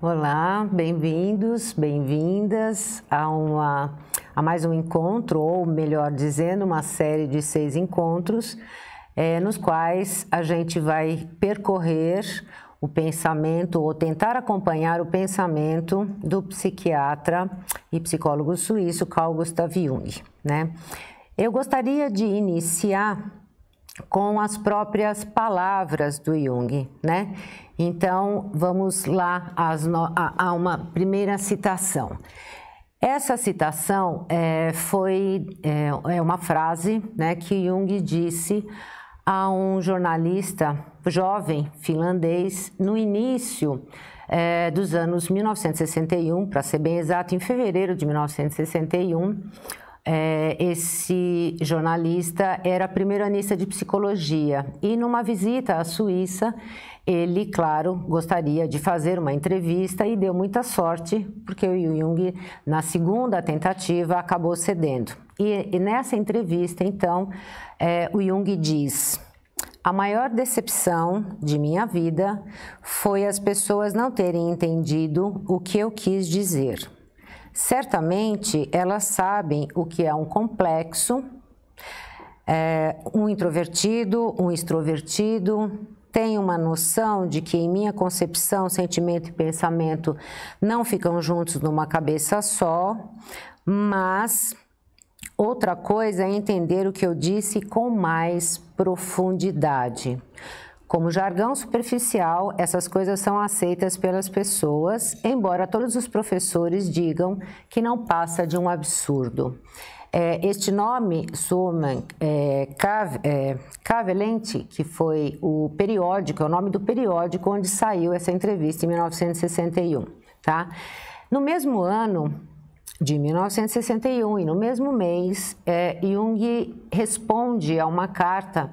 Olá, bem-vindos, bem-vindas a, uma, a mais um encontro, ou melhor dizendo, uma série de seis encontros, é, nos quais a gente vai percorrer o pensamento, ou tentar acompanhar o pensamento do psiquiatra e psicólogo suíço Carl Gustav Jung. Né? Eu gostaria de iniciar com as próprias palavras do Jung, né? Então, vamos lá no... a, uma primeira citação. Essa citação é, foi é, é uma frase né, que Jung disse a um jornalista jovem finlandês no início é, dos anos 1961, para ser bem exato, em fevereiro de 1961, é, esse jornalista era primeiro anista de psicologia e numa visita à Suíça ele, claro, gostaria de fazer uma entrevista e deu muita sorte porque o Jung na segunda tentativa acabou cedendo. E, e nessa entrevista, então, é, o Jung diz: a maior decepção de minha vida foi as pessoas não terem entendido o que eu quis dizer. Certamente elas sabem o que é um complexo, é, um introvertido, um extrovertido, tem uma noção de que em minha concepção, sentimento e pensamento não ficam juntos numa cabeça só, mas outra coisa é entender o que eu disse com mais profundidade. Como jargão superficial, essas coisas são aceitas pelas pessoas, embora todos os professores digam que não passa de um absurdo. É, este nome, Suman é, Cavelente, é, que foi o periódico, é o nome do periódico onde saiu essa entrevista em 1961, tá? No mesmo ano de 1961 e no mesmo mês, é, Jung responde a uma carta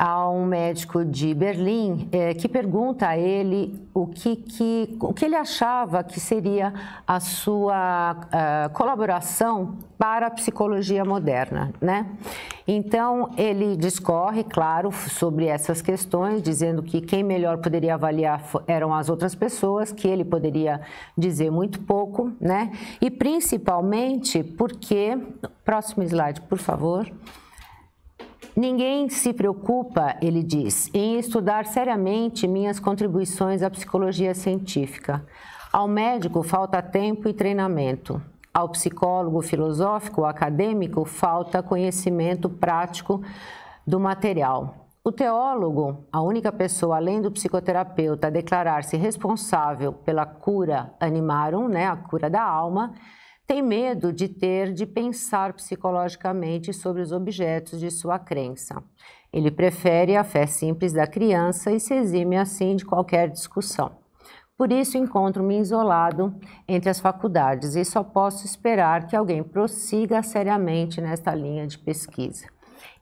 a um médico de Berlim é, que pergunta a ele o que, que, o que ele achava que seria a sua uh, colaboração para a psicologia moderna, né? Então, ele discorre, claro, sobre essas questões, dizendo que quem melhor poderia avaliar eram as outras pessoas, que ele poderia dizer muito pouco, né? E principalmente porque... Próximo slide, por favor. Ninguém se preocupa, ele diz, em estudar seriamente minhas contribuições à psicologia científica. Ao médico falta tempo e treinamento. Ao psicólogo filosófico acadêmico falta conhecimento prático do material. O teólogo, a única pessoa além do psicoterapeuta a declarar-se responsável pela cura animarum, né, a cura da alma, tem medo de ter de pensar psicologicamente sobre os objetos de sua crença. Ele prefere a fé simples da criança e se exime assim de qualquer discussão. Por isso encontro-me isolado entre as faculdades e só posso esperar que alguém prossiga seriamente nesta linha de pesquisa.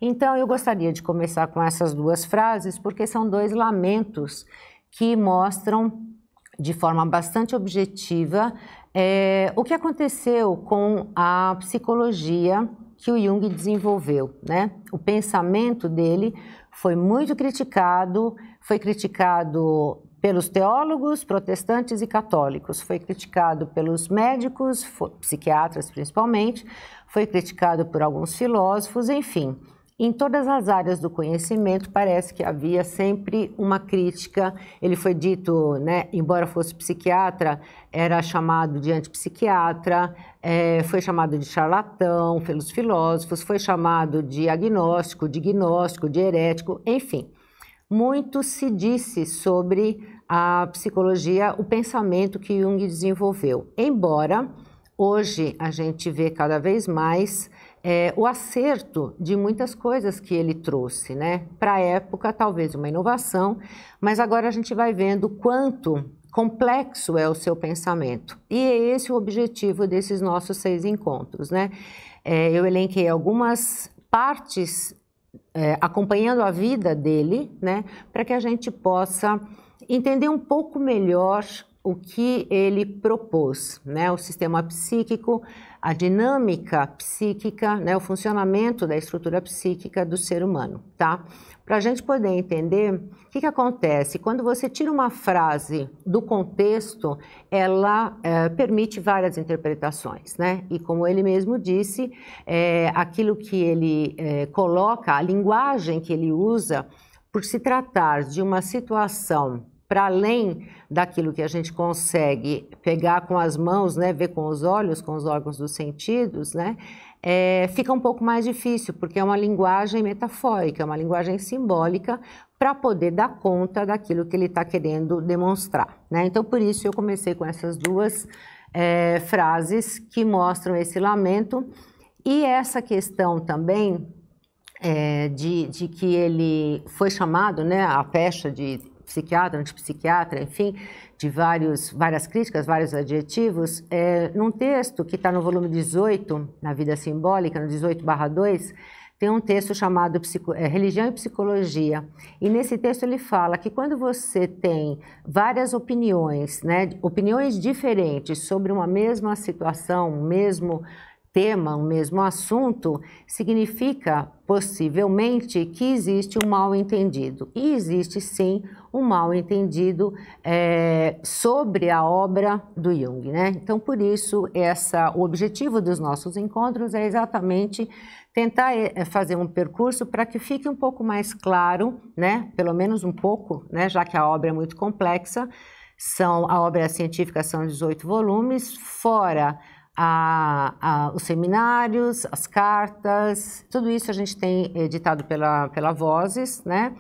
Então eu gostaria de começar com essas duas frases porque são dois lamentos que mostram de forma bastante objetiva é, o que aconteceu com a psicologia que o Jung desenvolveu, né? O pensamento dele foi muito criticado, foi criticado pelos teólogos protestantes e católicos, foi criticado pelos médicos, foi, psiquiatras principalmente, foi criticado por alguns filósofos, enfim. Em todas as áreas do conhecimento, parece que havia sempre uma crítica. Ele foi dito, né, embora fosse psiquiatra, era chamado de antipsiquiatra, é, foi chamado de charlatão pelos filósofos, foi chamado de agnóstico, de gnóstico, de herético, enfim. Muito se disse sobre a psicologia, o pensamento que Jung desenvolveu. Embora hoje a gente vê cada vez mais é, o acerto de muitas coisas que ele trouxe, né? Para a época, talvez uma inovação, mas agora a gente vai vendo quanto complexo é o seu pensamento. E é esse o objetivo desses nossos seis encontros, né? É, eu elenquei algumas partes é, acompanhando a vida dele, né? Para que a gente possa entender um pouco melhor o que ele propôs, né? O sistema psíquico, a dinâmica psíquica, né? O funcionamento da estrutura psíquica do ser humano, tá? Para a gente poder entender o que, que, acontece quando você tira uma frase do contexto, ela é, permite várias interpretações, né? E como ele mesmo disse, é, aquilo que ele é, coloca, a linguagem que ele usa, por se tratar de uma situação para além daquilo que a gente consegue pegar com as mãos, né, ver com os olhos, com os órgãos dos sentidos, né, é, fica um pouco mais difícil, porque é uma linguagem metafórica, é uma linguagem simbólica, para poder dar conta daquilo que ele está querendo demonstrar. Né? Então, por isso, eu comecei com essas duas é, frases que mostram esse lamento e essa questão também é, de, de, que ele foi chamado, né, a pecha de psiquiatra, antipsiquiatra, enfim, de vários, várias críticas, vários adjetivos, é, num texto que está no volume 18, na Vida Simbólica, no 18 2, tem um texto chamado é, Religião e Psicologia. E nesse texto ele fala que quando você tem várias opiniões, né, opiniões diferentes sobre uma mesma situação, o mesmo tema, o mesmo assunto, significa possivelmente que existe um mal entendido. E existe sim um mal entendido é, sobre a obra do Jung. Né? Então, por isso, essa, o objetivo dos nossos encontros é exatamente tentar eh, eh, fazer um percurso para que fique um pouco mais claro, né? pelo menos um pouco, né? já que a obra é muito complexa, são, a obra científica são 18 volumes, fora a, a, os seminários, as cartas, tudo isso a gente tem editado pela, pela Vozes, né?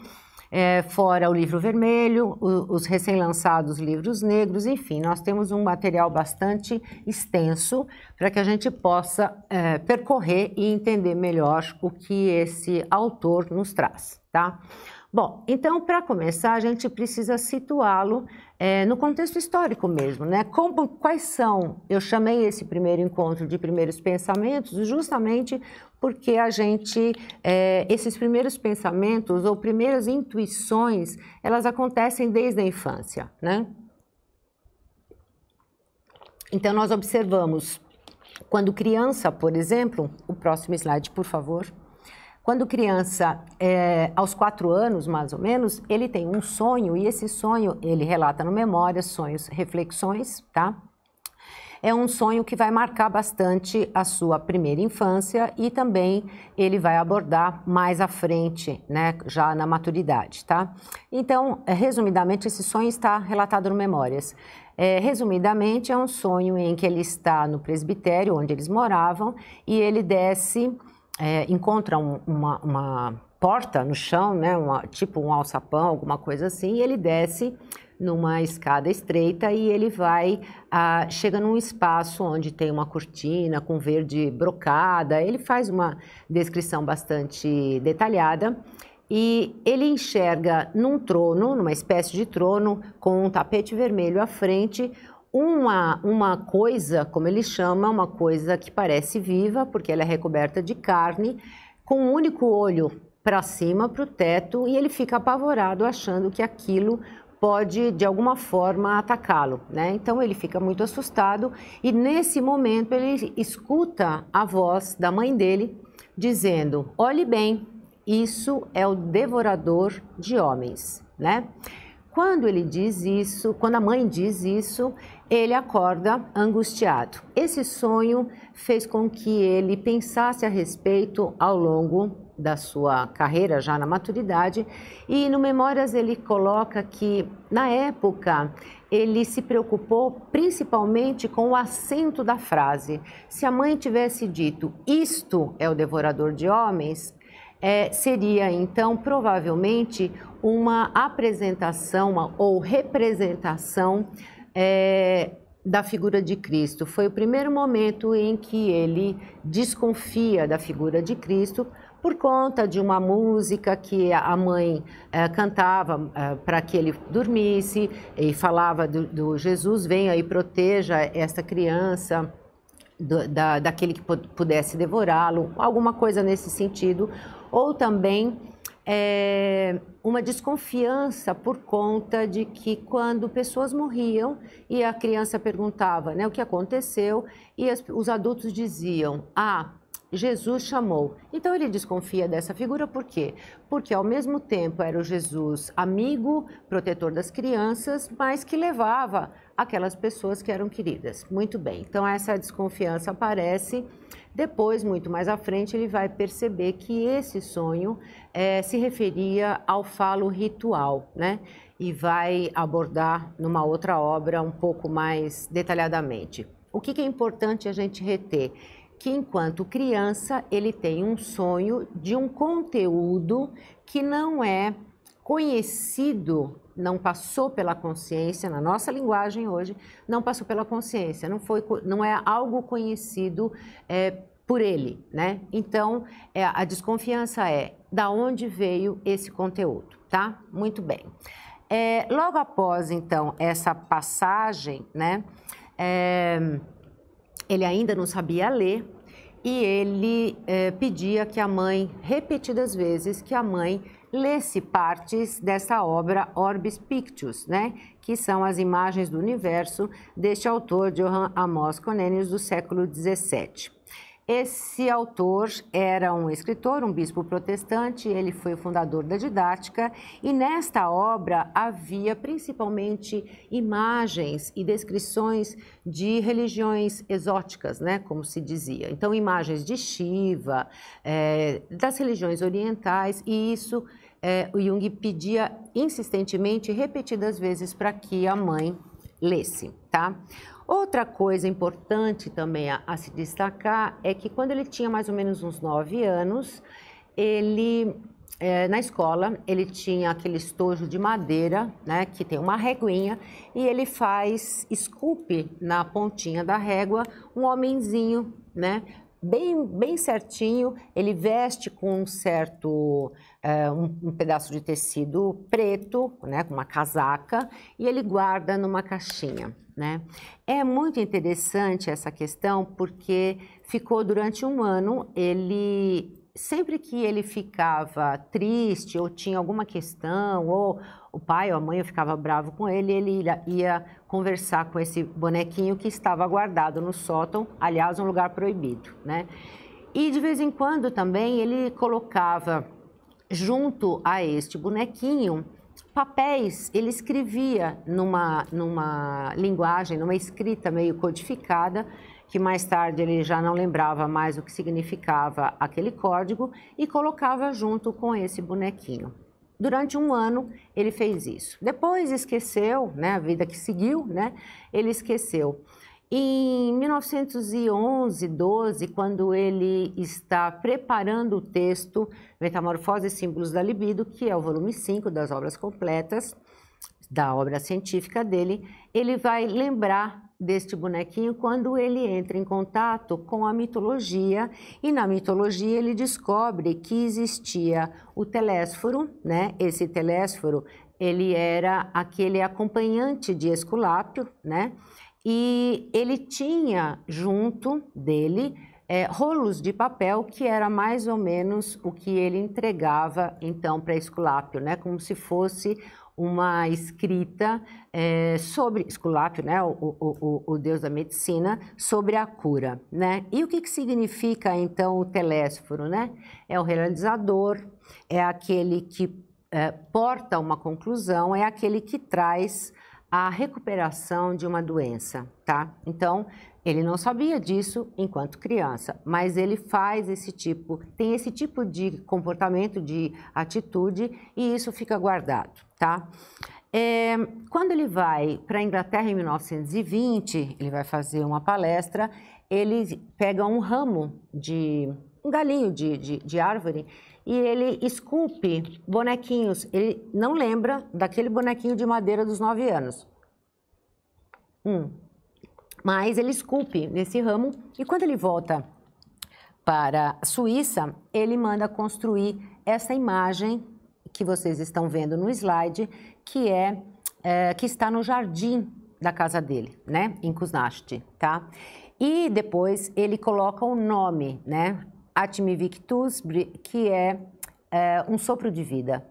é, fora o livro vermelho, o, os recém-lançados livros negros, enfim, nós temos um material bastante extenso para que a gente possa é, percorrer e entender melhor o que esse autor nos traz, tá? Bom, então para começar a gente precisa situá-lo é, no contexto histórico mesmo, né? Como, quais são? Eu chamei esse primeiro encontro de primeiros pensamentos justamente porque a gente, é, esses primeiros pensamentos ou primeiras intuições, elas acontecem desde a infância, né? Então, nós observamos, quando criança, por exemplo, o próximo slide, por favor. Quando criança, é, aos quatro anos, mais ou menos, ele tem um sonho e esse sonho ele relata no memória, sonhos, reflexões, tá? é um sonho que vai marcar bastante a sua primeira infância e também ele vai abordar mais à frente, né, já na maturidade, tá? Então, é, resumidamente, esse sonho está relatado no Memórias. É, resumidamente, é um sonho em que ele está no presbitério onde eles moravam e ele desce, é, encontra um, uma, uma porta no chão, né, uma, tipo um alçapão, alguma coisa assim, e ele desce numa escada estreita e ele vai, ah, chega num espaço onde tem uma cortina com verde brocada, ele faz uma descrição bastante detalhada e ele enxerga num trono, numa espécie de trono, com um tapete vermelho à frente, uma, uma coisa, como ele chama, uma coisa que parece viva, porque ela é recoberta de carne, com um único olho para cima, para o teto, e ele fica apavorado achando que aquilo pode de alguma forma atacá-lo, né? Então ele fica muito assustado e nesse momento ele escuta a voz da mãe dele dizendo: "Olhe bem, isso é o devorador de homens", né? Quando ele diz isso, quando a mãe diz isso, ele acorda angustiado. Esse sonho fez com que ele pensasse a respeito ao longo da sua carreira já na maturidade. E no Memórias ele coloca que, na época, ele se preocupou principalmente com o acento da frase. Se a mãe tivesse dito isto é o devorador de homens, é, seria então provavelmente uma apresentação uma, ou representação é, da figura de Cristo. Foi o primeiro momento em que ele desconfia da figura de Cristo, por conta de uma música que a mãe é, cantava é, eh, para que ele dormisse e falava do, do, Jesus, venha e proteja esta criança do, da, daquele que pudesse devorá-lo, alguma coisa nesse sentido, ou também é, uma desconfiança por conta de que quando pessoas morriam e a criança perguntava né, o que aconteceu e as, os adultos diziam, ah, Jesus chamou. Então ele desconfia dessa figura por quê? Porque ao mesmo tempo era o Jesus amigo, protetor das crianças, mas que levava aquelas pessoas que eram queridas. Muito bem. Então essa desconfiança aparece. Depois, muito mais à frente, ele vai perceber que esse sonho é, se referia ao falo ritual, né? E vai abordar numa outra obra um pouco mais detalhadamente. O que, que é importante a gente reter? que enquanto criança ele tem um sonho de um conteúdo que não é conhecido, não passou pela consciência, na nossa linguagem hoje, não passou pela consciência, não, foi, não é algo conhecido é, por ele, né? Então, é, a desconfiança é da onde veio esse conteúdo, tá? Muito bem. É, logo após, então, essa passagem, né? É, ele ainda não sabia ler e ele eh, pedia que a mãe, repetidas vezes, que a mãe lesse partes dessa obra Orbis Pictus, né? que são as imagens do universo deste autor, Johann Amos Cornelius, do século XVII. Esse autor era um escritor, um bispo protestante, ele foi o fundador da didática e nesta obra havia principalmente imagens e descrições de religiões exóticas, né, como se dizia. Então, imagens de Shiva, é, das religiões orientais e isso é, o Jung pedia insistentemente, repetidas vezes, para que a mãe lesse, tá? Outra coisa importante também a, a se destacar é que quando ele tinha mais ou menos uns nove anos, ele é, na escola, ele tinha aquele estojo de madeira, né, que tem uma reguinha, e ele faz, esculpe na pontinha da régua um homenzinho, né, bem, bem certinho, ele veste com um certo eh, um, um, pedaço de tecido preto, né, com uma casaca, e ele guarda numa caixinha. Né? É muito interessante essa questão porque ficou durante um ano, ele sempre que ele ficava triste ou tinha alguma questão, ou o pai ou a mãe ficava bravo com ele, ele ia, ia conversar com esse bonequinho que estava guardado no sótão, aliás, um lugar proibido, né? E de vez em quando também ele colocava junto a este bonequinho, papéis ele escrevia numa, numa linguagem, numa escrita meio codificada, que mais tarde ele já não lembrava mais o que significava aquele código e colocava junto com esse bonequinho. Durante um ano ele fez isso. Depois esqueceu, né, a vida que seguiu, né, ele esqueceu. Em 1911, 12, quando ele está preparando o texto Metamorfose e Símbolos da Libido, que é o volume 5 das obras completas, da obra científica dele, ele vai lembrar deste bonequinho quando ele entra em contato com a mitologia e na mitologia ele descobre que existia o telésforo, né? Esse telésforo, ele era aquele acompanhante de Esculápio, né? e ele tinha junto dele é, rolos de papel que era mais ou menos o que ele entregava então para Esculápio, né? Como se fosse uma escrita é, sobre Esculápio, né? O, o, o, o, deus da medicina, sobre a cura, né? E o que, que significa então o telésforo, né? É o realizador, é aquele que é, porta uma conclusão, é aquele que traz a recuperação de uma doença, tá? Então, ele não sabia disso enquanto criança, mas ele faz esse tipo, tem esse tipo de comportamento, de atitude, e isso fica guardado, tá? É, quando ele vai para a Inglaterra em 1920, ele vai fazer uma palestra, ele pega um ramo de um galinho de, de, de árvore e ele esculpe bonequinhos. Ele não lembra daquele bonequinho de madeira dos nove anos. Hum. Mas ele esculpe nesse ramo e quando ele volta para a Suíça, ele manda construir essa imagem que vocês estão vendo no slide, que é, é que está no jardim da casa dele, né, em Kuznast, tá? E depois ele coloca o nome, né, Atmi Victus, que é, é um sopro de vida.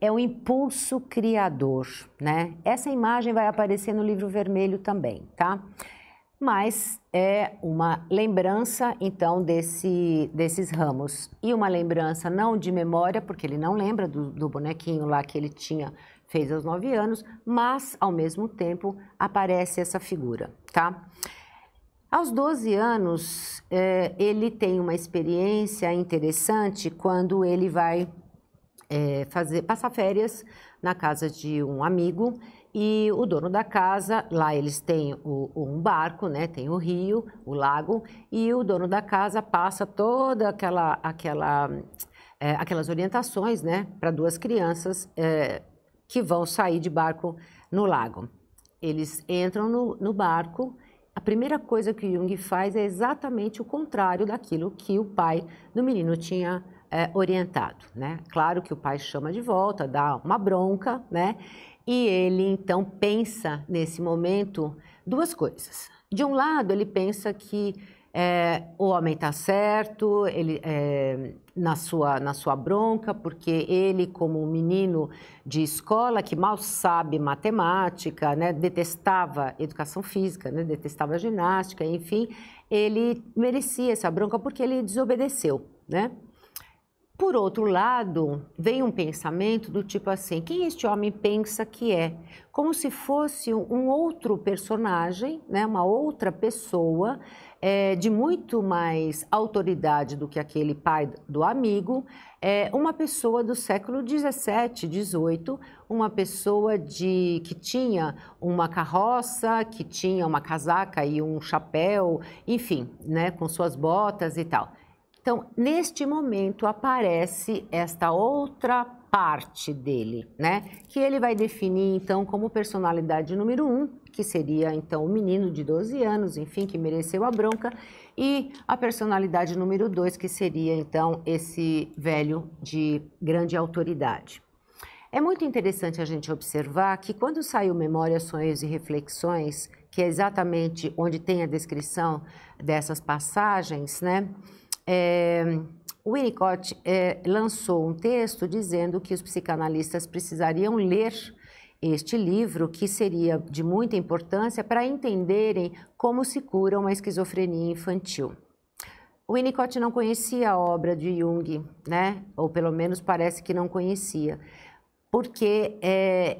É um impulso criador, né? Essa imagem vai aparecer no livro vermelho também, tá? mas é uma lembrança então desse, desses ramos e uma lembrança não de memória porque ele não lembra do, do, bonequinho lá que ele tinha fez aos nove anos, mas ao mesmo tempo aparece essa figura, tá? Aos 12 anos, eh, ele tem uma experiência interessante quando ele vai eh, fazer, passar férias na casa de um amigo e o dono da casa, lá eles têm o, um barco, né? Tem o rio, o lago, e o dono da casa passa toda aquela, aquela, eh, aquelas orientações, né? Para duas crianças que vão sair de barco no lago. Eles entram no, no barco a primeira coisa que Jung faz é exatamente o contrário daquilo que o pai do menino tinha é, orientado, né? Claro que o pai chama de volta, dá uma bronca, né? E ele então pensa nesse momento duas coisas. De um lado, ele pensa que é, o homem está certo, ele, é, na sua, na sua bronca, porque ele, como um menino de escola que mal sabe matemática, né, detestava educação física, né, detestava ginástica, enfim, ele merecia essa bronca porque ele desobedeceu, né? Por outro lado, vem um pensamento do tipo assim: quem este homem pensa que é? Como se fosse um outro personagem, né? uma outra pessoa é, de muito mais autoridade do que aquele pai do amigo, é, uma pessoa do século 17, 18, uma pessoa de que tinha uma carroça, que tinha uma casaca e um chapéu, enfim, né? com suas botas e tal. Então, neste momento aparece esta outra parte dele, né? Que ele vai definir então como personalidade número um, que seria então o menino de 12 anos, enfim, que mereceu a bronca, e a personalidade número dois, que seria então esse velho de grande autoridade. É muito interessante a gente observar que quando saiu Memórias, Sonhos e Reflexões, que é exatamente onde tem a descrição dessas passagens, né? é, o Winnicott é, lançou um texto dizendo que os psicanalistas precisariam ler este livro, que seria de muita importância para entenderem como se cura uma esquizofrenia infantil. O Winnicott não conhecia a obra de Jung, né? ou pelo menos parece que não conhecia, porque é,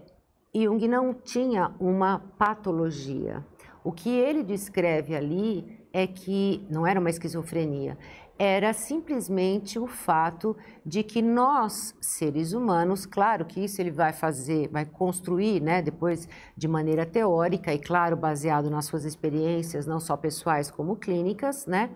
Jung não tinha uma patologia. O que ele descreve ali é que não era uma esquizofrenia, era simplesmente o fato de que nós, seres humanos, claro que isso ele vai fazer, vai construir, né, depois de maneira teórica e claro, baseado nas suas experiências, não só pessoais como clínicas, né?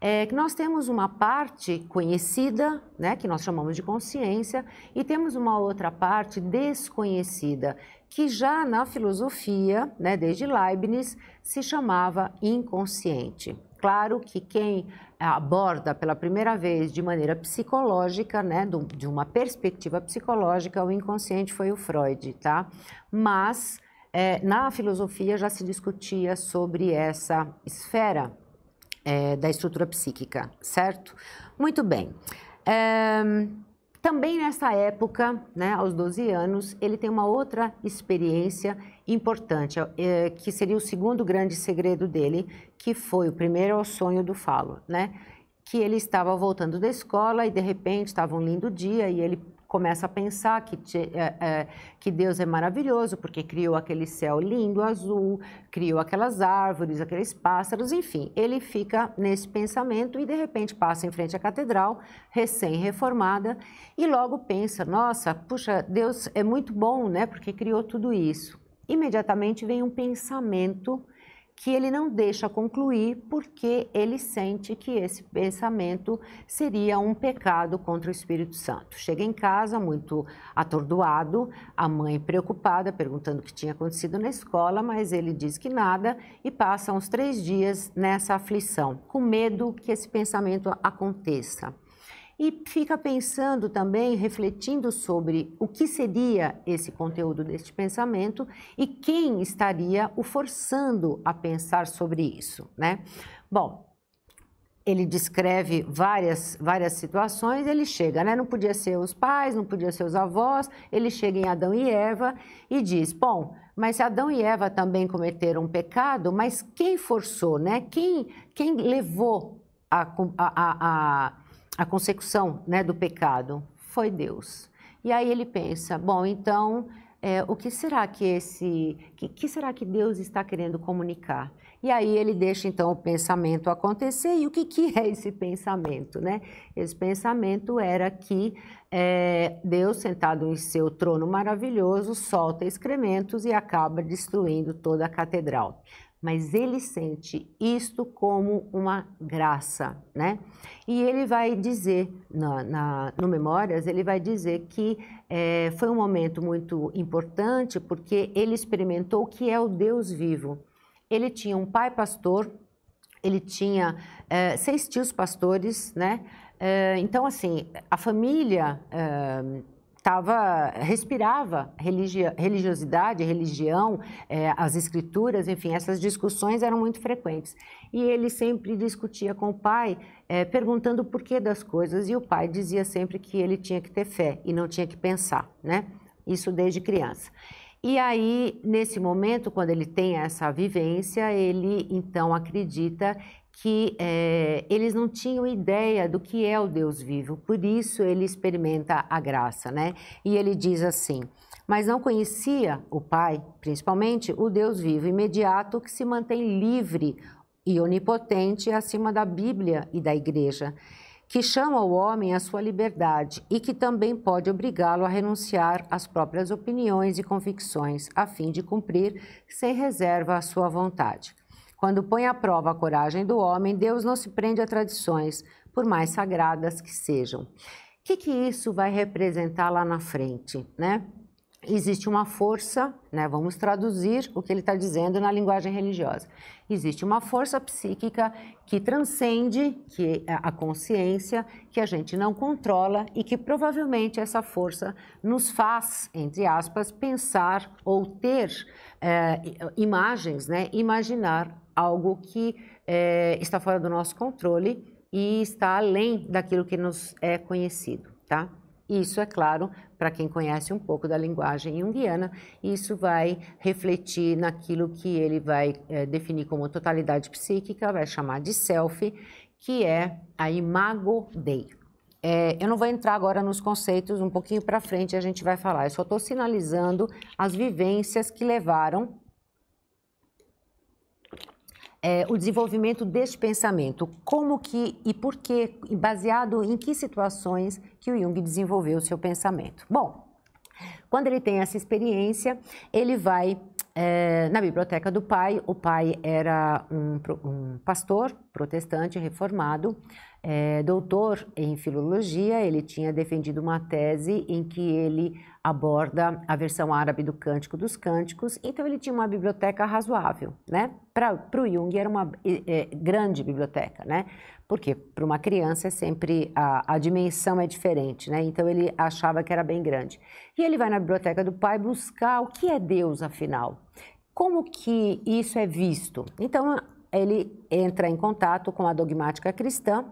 É que nós temos uma parte conhecida, né, que nós chamamos de consciência, e temos uma outra parte desconhecida, que já na filosofia, né, desde Leibniz, se chamava inconsciente. Claro que quem aborda pela primeira vez de maneira psicológica, né, de uma perspectiva psicológica, o inconsciente foi o Freud, tá? Mas é, na filosofia já se discutia sobre essa esfera é, da estrutura psíquica, certo? Muito bem. É, também nessa época, né, aos 12 anos, ele tem uma outra experiência importante, é, é, que seria o segundo grande segredo dele, que foi o primeiro é o sonho do falo, né? Que ele estava voltando da escola e de repente estava um lindo dia e ele começa a pensar que, é, é, que Deus é maravilhoso porque criou aquele céu lindo, azul, criou aquelas árvores, aqueles pássaros, enfim. Ele fica nesse pensamento e de repente passa em frente à catedral, recém-reformada, e logo pensa: nossa, puxa, Deus é muito bom, né? Porque criou tudo isso imediatamente vem um pensamento que ele não deixa concluir porque ele sente que esse pensamento seria um pecado contra o Espírito Santo. Chega em casa muito atordoado, a mãe preocupada, perguntando o que tinha acontecido na escola, mas ele diz que nada e passa uns três dias nessa aflição, com medo que esse pensamento aconteça e fica pensando também, refletindo sobre o que seria esse conteúdo deste pensamento e quem estaria o forçando a pensar sobre isso, né? Bom, ele descreve várias, várias situações, ele chega, né? Não podia ser os pais, não podia ser os avós, ele chega em Adão e Eva e diz: Bom, mas Adão e Eva também cometeram um pecado, mas quem forçou, né? Quem, quem levou a, a, a, a a consecução né, do pecado? Foi Deus. E aí ele pensa, bom, então é, o que será que esse, que, que, será que Deus está querendo comunicar? E aí ele deixa então o pensamento acontecer e o que, que é esse pensamento, né? Esse pensamento era que é, Deus sentado em seu trono maravilhoso solta excrementos e acaba destruindo toda a catedral mas ele sente isto como uma graça, né? E ele vai dizer, na, na no Memórias, ele vai dizer que é, foi um momento muito importante porque ele experimentou o que é o Deus vivo. Ele tinha um pai pastor, ele tinha é, seis tios pastores, né? É, então, assim, a família é, tava, respirava religiosidade, religião, é, as escrituras, enfim, essas discussões eram muito frequentes. E ele sempre discutia com o pai, é, perguntando o porquê das coisas, e o pai dizia sempre que ele tinha que ter fé e não tinha que pensar, né? Isso desde criança. E aí, nesse momento, quando ele tem essa vivência, ele então acredita que é, eles não tinham ideia do que é o Deus vivo, por isso ele experimenta a graça, né? E ele diz assim: Mas não conhecia o Pai, principalmente, o Deus vivo imediato que se mantém livre e onipotente acima da Bíblia e da Igreja, que chama o homem à sua liberdade e que também pode obrigá-lo a renunciar às próprias opiniões e convicções, a fim de cumprir sem reserva a sua vontade. Quando põe à prova a coragem do homem, Deus não se prende a tradições, por mais sagradas que sejam. O que, que isso vai representar lá na frente, né? Existe uma força, né? Vamos traduzir o que ele está dizendo na linguagem religiosa. Existe uma força psíquica que transcende que é a consciência, que a gente não controla e que provavelmente essa força nos faz, entre aspas, pensar ou ter é, imagens, né? Imaginar algo que é, está fora do nosso controle e está além daquilo que nos é conhecido, tá? Isso é claro para quem conhece um pouco da linguagem junguiana, isso vai refletir naquilo que ele vai é, definir como totalidade psíquica, vai chamar de self, que é a imago dei. É, eu não vou entrar agora nos conceitos, um pouquinho para frente a gente vai falar. Eu só estou sinalizando as vivências que levaram é, o desenvolvimento deste pensamento, como que e por que, baseado em que situações que o Jung desenvolveu o seu pensamento. Bom, quando ele tem essa experiência, ele vai é, na biblioteca do pai. O pai era um, um pastor protestante reformado, é, doutor em filologia, ele tinha defendido uma tese em que ele aborda a versão árabe do Cântico dos Cânticos, então ele tinha uma biblioteca razoável, né? Para o Jung era uma é, grande biblioteca, né? Porque para uma criança é sempre a, a dimensão é diferente, né? Então ele achava que era bem grande. E ele vai na biblioteca do pai buscar o que é Deus, afinal. Como que isso é visto? Então ele entra em contato com a dogmática cristã,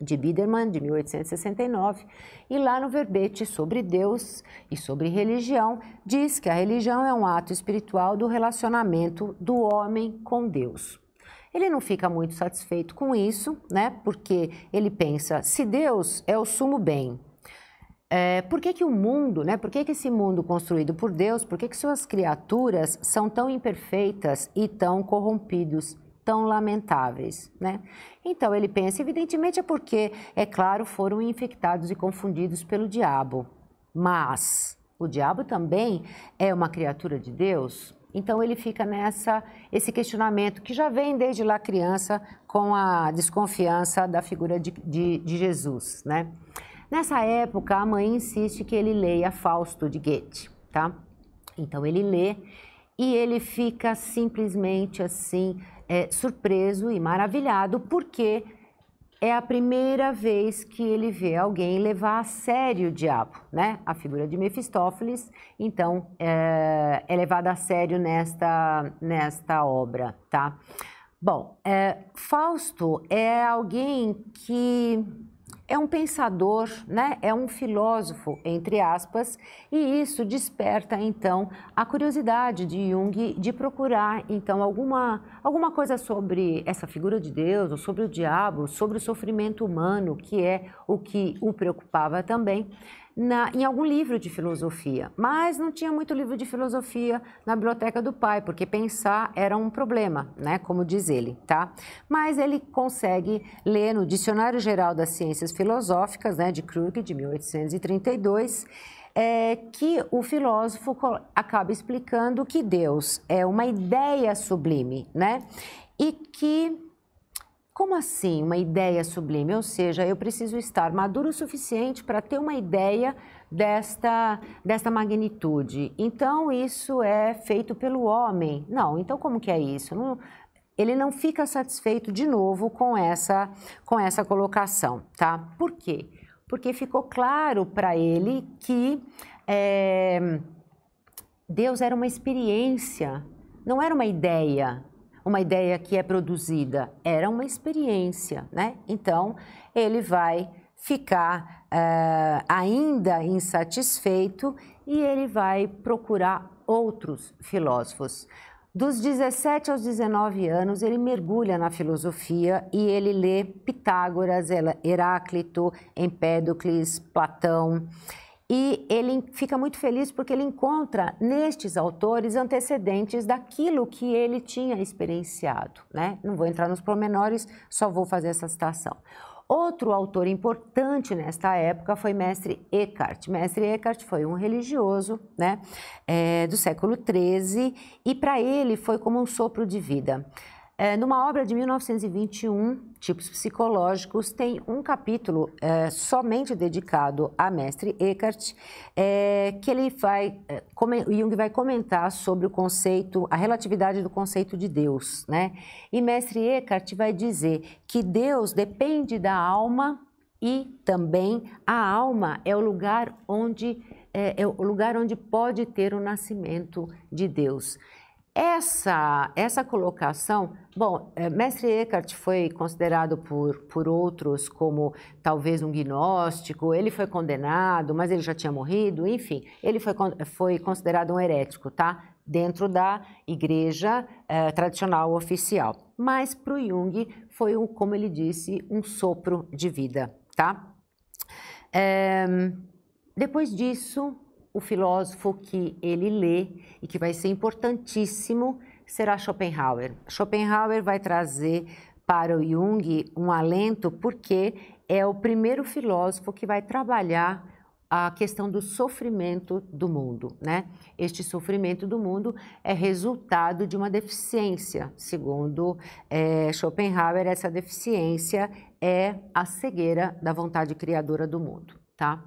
de Biedermann, de 1869, e lá no verbete sobre Deus e sobre religião, diz que a religião é um ato espiritual do relacionamento do homem com Deus. Ele não fica muito satisfeito com isso, né? Porque ele pensa: se Deus é o sumo bem, é, por que, que o mundo, né? Por que, que esse mundo construído por Deus, por que, que suas criaturas são tão imperfeitas e tão corrompidos? tão lamentáveis, né? Então ele pensa, evidentemente é porque, é claro, foram infectados e confundidos pelo diabo. Mas o diabo também é uma criatura de Deus, então ele fica nessa esse questionamento que já vem desde lá criança com a desconfiança da figura de, de, de, Jesus, né? Nessa época a mãe insiste que ele leia Fausto de Goethe, tá? Então ele lê e ele fica simplesmente assim é, surpreso e maravilhado, porque é a primeira vez que ele vê alguém levar a sério o diabo, né? A figura de Mefistófeles, então, é, é levada a sério nesta, nesta obra, tá? Bom, é, Fausto é alguém que é um pensador, né? é um filósofo, entre aspas, e isso desperta então a curiosidade de Jung de procurar então alguma, alguma coisa sobre essa figura de Deus, ou sobre o diabo, sobre o sofrimento humano, que é o que o preocupava também na, em algum livro de filosofia, mas não tinha muito livro de filosofia na biblioteca do pai, porque pensar era um problema, né, como diz ele, tá? Mas ele consegue ler no Dicionário Geral das Ciências Filosóficas, né, de Krug, de 1832, é, que o filósofo acaba explicando que Deus é uma ideia sublime, né? E que como assim uma ideia sublime? Ou seja, eu preciso estar maduro o suficiente para ter uma ideia desta, desta magnitude. Então, isso é feito pelo homem. Não, então como que é isso? Não, ele não fica satisfeito de novo com essa, com essa colocação, tá? Por quê? Porque ficou claro para ele que é, Deus era uma experiência, não era uma ideia, uma ideia que é produzida, era uma experiência, né? Então, ele vai ficar uh, ainda insatisfeito e ele vai procurar outros filósofos. Dos 17 aos 19 anos, ele mergulha na filosofia e ele lê Pitágoras, Heráclito, Empédocles, Platão e ele fica muito feliz porque ele encontra nestes autores antecedentes daquilo que ele tinha experienciado. Né? Não vou entrar nos promenores, só vou fazer essa citação. Outro autor importante nesta época foi mestre Eckhart. Mestre Eckhart foi um religioso né, é, do século XIII e para ele foi como um sopro de vida. É, numa obra de 1921, Tipos Psicológicos, tem um capítulo é, somente dedicado a mestre Eckhart, é, que ele vai, é, Jung vai comentar sobre o conceito, a relatividade do conceito de Deus, né? E mestre Eckhart vai dizer que Deus depende da alma e também a alma é o lugar onde é, é o lugar onde pode ter o nascimento de Deus. Essa, essa colocação, bom, eh, mestre Eckhart foi considerado por, por outros como talvez um gnóstico, ele foi condenado, mas ele já tinha morrido, enfim, ele foi, foi considerado um herético, tá? Dentro da igreja eh, tradicional oficial. Mas para o Jung foi, um, como ele disse, um sopro de vida, tá? É, depois disso, o filósofo que ele lê e que vai ser importantíssimo será Schopenhauer. Schopenhauer vai trazer para o Jung um alento porque é o primeiro filósofo que vai trabalhar a questão do sofrimento do mundo, né? Este sofrimento do mundo é resultado de uma deficiência, segundo é, Schopenhauer, essa deficiência é a cegueira da vontade criadora do mundo, tá?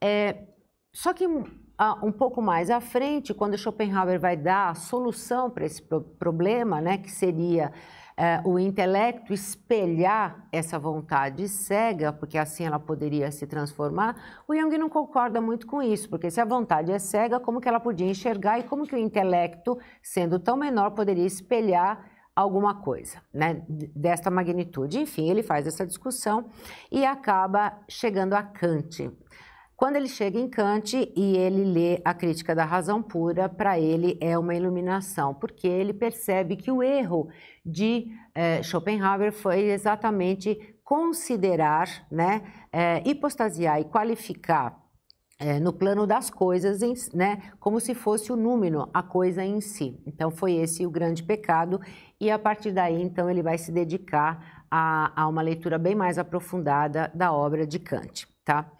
É, só que um pouco mais à frente, quando Schopenhauer vai dar a solução para esse problema, né, que seria é, o intelecto espelhar essa vontade cega, porque assim ela poderia se transformar, o Jung não concorda muito com isso, porque se a vontade é cega, como que ela podia enxergar e como que o intelecto, sendo tão menor, poderia espelhar alguma coisa, né, desta magnitude. Enfim, ele faz essa discussão e acaba chegando a Kant. Quando ele chega em Kant e ele lê a crítica da razão pura, para ele é uma iluminação, porque ele percebe que o erro de eh, Schopenhauer foi exatamente considerar, né, eh, hipostasiar e qualificar eh, no plano das coisas, em, né, como se fosse o número, a coisa em si. Então foi esse o grande pecado e a partir daí então ele vai se dedicar a, a uma leitura bem mais aprofundada da obra de Kant, tá?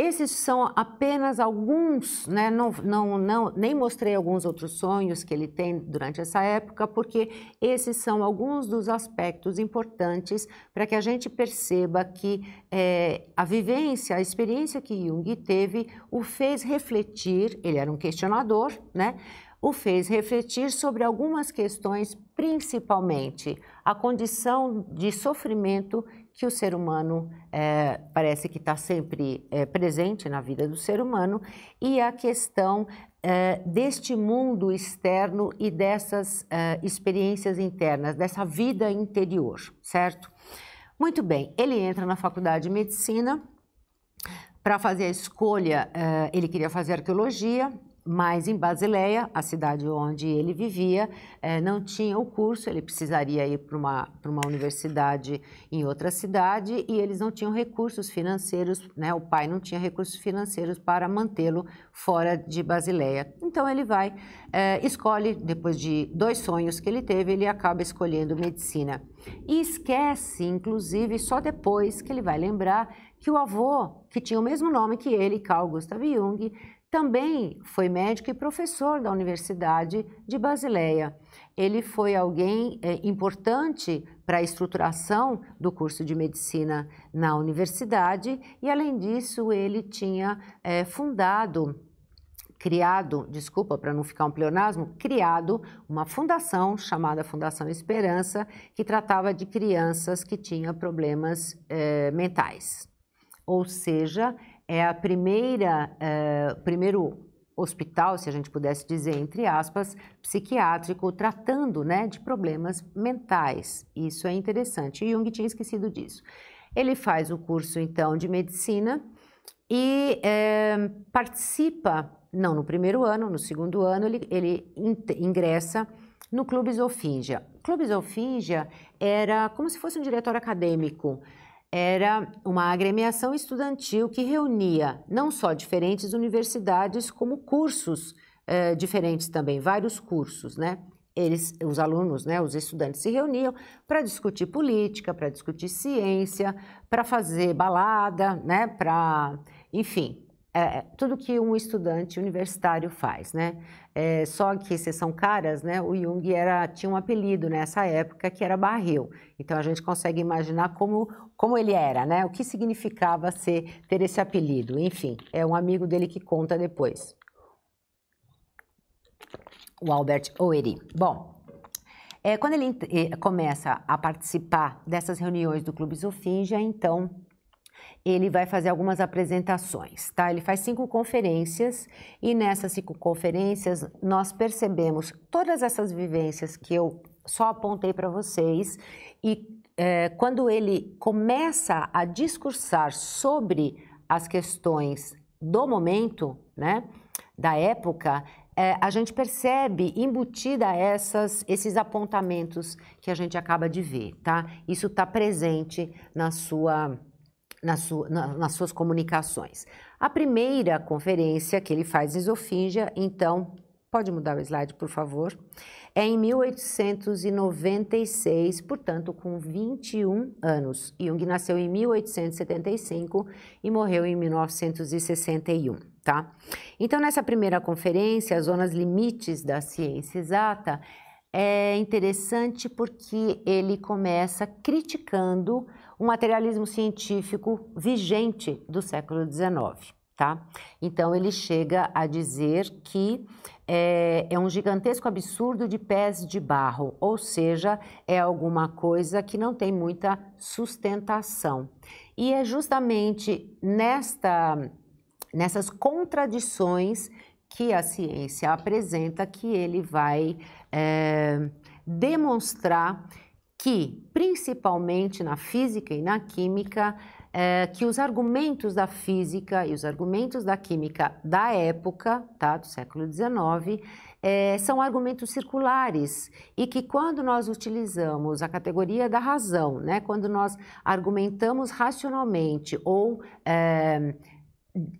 Esses são apenas alguns, né? não, não, não, nem mostrei alguns outros sonhos que ele tem durante essa época, porque esses são alguns dos aspectos importantes para que a gente perceba que é, a vivência, a experiência que Jung teve o fez refletir. Ele era um questionador, né? o fez refletir sobre algumas questões, principalmente a condição de sofrimento que o ser humano é, parece que está sempre é, presente na vida do ser humano e a questão é, deste mundo externo e dessas experiências internas, dessa vida interior, certo? Muito bem, ele entra na faculdade de medicina. Para fazer a escolha, ele queria fazer arqueologia, mas em Basileia, a cidade onde ele vivia, eh, não tinha o curso, ele precisaria ir para uma, para uma universidade em outra cidade e eles não tinham recursos financeiros, né? o pai não tinha recursos financeiros para mantê-lo fora de Basileia. Então ele vai, é, escolhe, depois de dois sonhos que ele teve, ele acaba escolhendo medicina. E esquece, inclusive, só depois que ele vai lembrar que o avô, que tinha o mesmo nome que ele, Carl Gustav Jung, também foi médico e professor da Universidade de Basileia. Ele foi alguém é, importante para a estruturação do curso de medicina na universidade e, além disso, ele tinha é, fundado criado, desculpa para não ficar um pleonasmo, criado uma fundação chamada Fundação Esperança, que tratava de crianças que tinham problemas eh, mentais. Ou seja, é a primeira, é, primeiro hospital, se a gente pudesse dizer, entre aspas, psiquiátrico, tratando né, de problemas mentais. Isso é interessante. Jung tinha esquecido disso. Ele faz o curso, então, de medicina e é, participa, não no primeiro ano, no segundo ano, ele, ele ingressa no Clube Zofingia. O Clube Zofingia era como se fosse um diretório acadêmico era uma agremiação estudantil que reunia não só diferentes universidades, como cursos eh, diferentes também, vários cursos, né? Eles, os alunos, né, os estudantes se reuniam para discutir política, para discutir ciência, para fazer balada, né, para, enfim, é, é, tudo que um estudante universitário faz, né? É, só que são caras, né? O Jung era, tinha um apelido nessa época que era barril. Então a gente consegue imaginar como, como ele era, né? O que significava ser, ter esse apelido. Enfim, é um amigo dele que conta depois. O Albert Oeri. Bom, é, quando ele é, começa a participar dessas reuniões do Clube Zofinja, então ele vai fazer algumas apresentações, tá? Ele faz cinco conferências e nessas cinco conferências nós percebemos todas essas vivências que eu só apontei para vocês e é, quando ele começa a discursar sobre as questões do momento, né, da época, é, a gente percebe embutida essas, esses apontamentos que a gente acaba de ver, tá? Isso está presente na sua nas, su, na, nas suas comunicações. A primeira conferência que ele faz esofíngia, então, pode mudar o slide, por favor, é em 1896, portanto, com 21 anos. Jung nasceu em 1875 e morreu em 1961, tá? Então, nessa primeira conferência, as zonas limites da ciência exata, é interessante porque ele começa criticando o materialismo científico vigente do século XIX. Tá? Então ele chega a dizer que é, é, um gigantesco absurdo de pés de barro, ou seja, é alguma coisa que não tem muita sustentação. E é justamente nesta, nessas contradições que a ciência apresenta que ele vai é, demonstrar que, principalmente na física e na química, é, que os argumentos da física e os argumentos da química da época, tá, do século XIX, é, são argumentos circulares e que quando nós utilizamos a categoria da razão, né, quando nós argumentamos racionalmente ou é,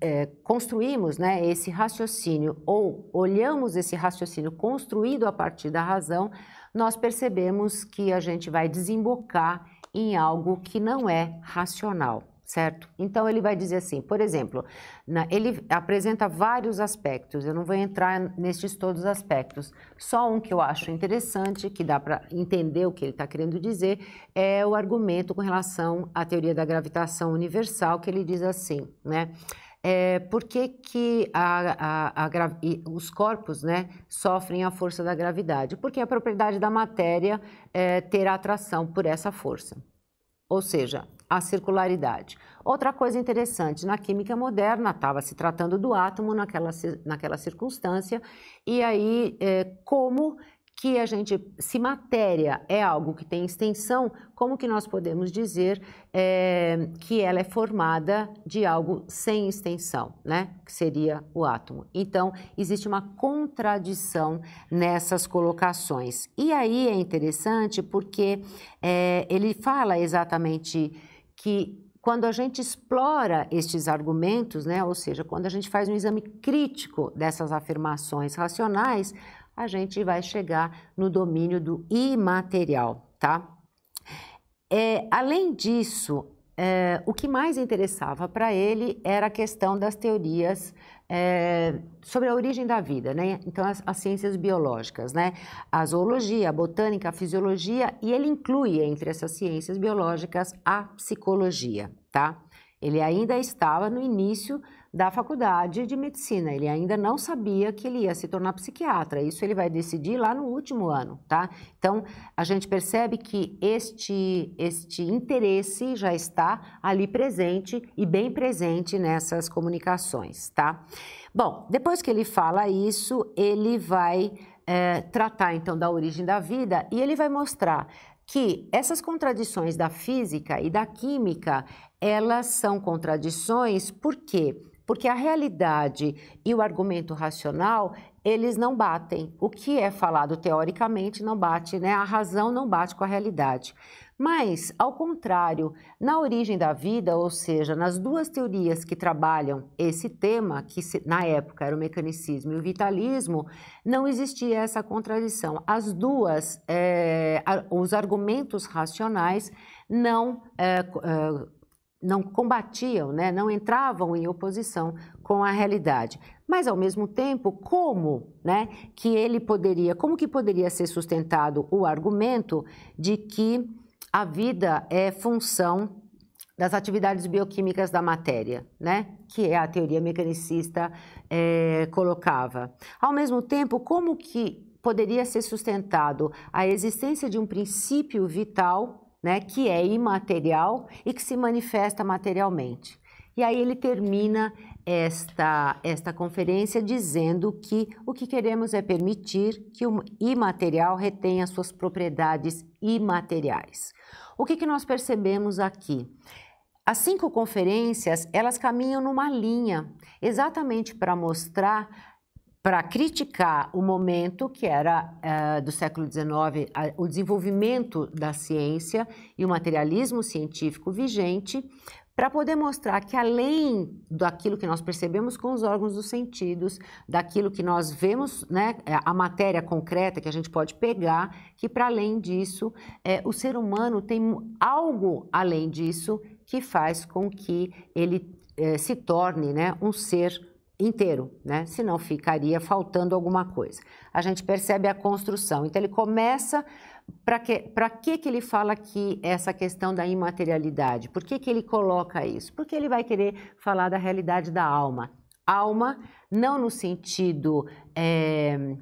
é construímos né, esse raciocínio ou olhamos esse raciocínio construído a partir da razão, nós percebemos que a gente vai desembocar em algo que não é racional, certo? Então ele vai dizer assim, por exemplo, na, ele apresenta vários aspectos, eu não vou entrar nestes todos os aspectos, só um que eu acho interessante, que dá para entender o que ele está querendo dizer, é o argumento com relação à teoria da gravitação universal, que ele diz assim, né? é, por que, que a, a, a, os corpos né, sofrem a força da gravidade? Porque a propriedade da matéria é, atração por essa força, ou seja, a circularidade. Outra coisa interessante, na química moderna, estava se tratando do átomo naquela, naquela circunstância, e aí é, como que a gente, se matéria é algo que tem extensão, como que nós podemos dizer é, que ela é formada de algo sem extensão, né? Que seria o átomo. Então, existe uma contradição nessas colocações. E aí é interessante porque é, ele fala exatamente que quando a gente explora estes argumentos, né, ou seja, quando a gente faz um exame crítico dessas afirmações racionais, a gente vai chegar no domínio do imaterial, tá? É, além disso, é, o que mais interessava para ele era a questão das teorias é, sobre a origem da vida, né? Então, as, as, ciências biológicas, né? A zoologia, a botânica, a fisiologia, e ele inclui entre essas ciências biológicas a psicologia, tá? Ele ainda estava no início da faculdade de medicina. Ele ainda não sabia que ele ia se tornar psiquiatra. Isso ele vai decidir lá no último ano, tá? Então, a gente percebe que este este interesse já está ali presente e bem presente nessas comunicações, tá? Bom, depois que ele fala isso, ele vai é, tratar então da origem da vida e ele vai mostrar que essas contradições da física e da química, elas são contradições porque porque a realidade e o argumento racional eles não batem. O que é falado teoricamente não bate, né? A razão não bate com a realidade. Mas, ao contrário, na origem da vida, ou seja, nas duas teorias que trabalham esse tema, que na época era o mecanicismo e o vitalismo, não existia essa contradição. As duas, é, os argumentos racionais não é, é, não combatiam, né, não entravam em oposição com a realidade. Mas ao mesmo tempo, como, né, que ele poderia, como que poderia ser sustentado o argumento de que a vida é função das atividades bioquímicas da matéria, né? que é a teoria mecanicista é, colocava. Ao mesmo tempo, como que poderia ser sustentado a existência de um princípio vital né, que é imaterial e que se manifesta materialmente. E aí ele termina esta, esta conferência dizendo que o que queremos é permitir que o imaterial retenha suas propriedades imateriais. O que, que nós percebemos aqui? As cinco conferências, elas caminham numa linha, exatamente para mostrar para criticar o momento que era eh, do século XIX, a, o desenvolvimento da ciência e o materialismo científico vigente, para poder mostrar que além daquilo que nós percebemos com os órgãos dos sentidos, daquilo que nós vemos, né, é, a matéria concreta que a gente pode pegar, que para além disso, é, o ser humano tem algo além disso que faz com que ele eh, se torne né, um ser inteiro, né? Senão ficaria faltando alguma coisa. A gente percebe a construção. Então ele começa para que para que que ele fala que essa questão da imaterialidade? Por que que ele coloca isso? Porque ele vai querer falar da realidade da alma. Alma não no sentido é,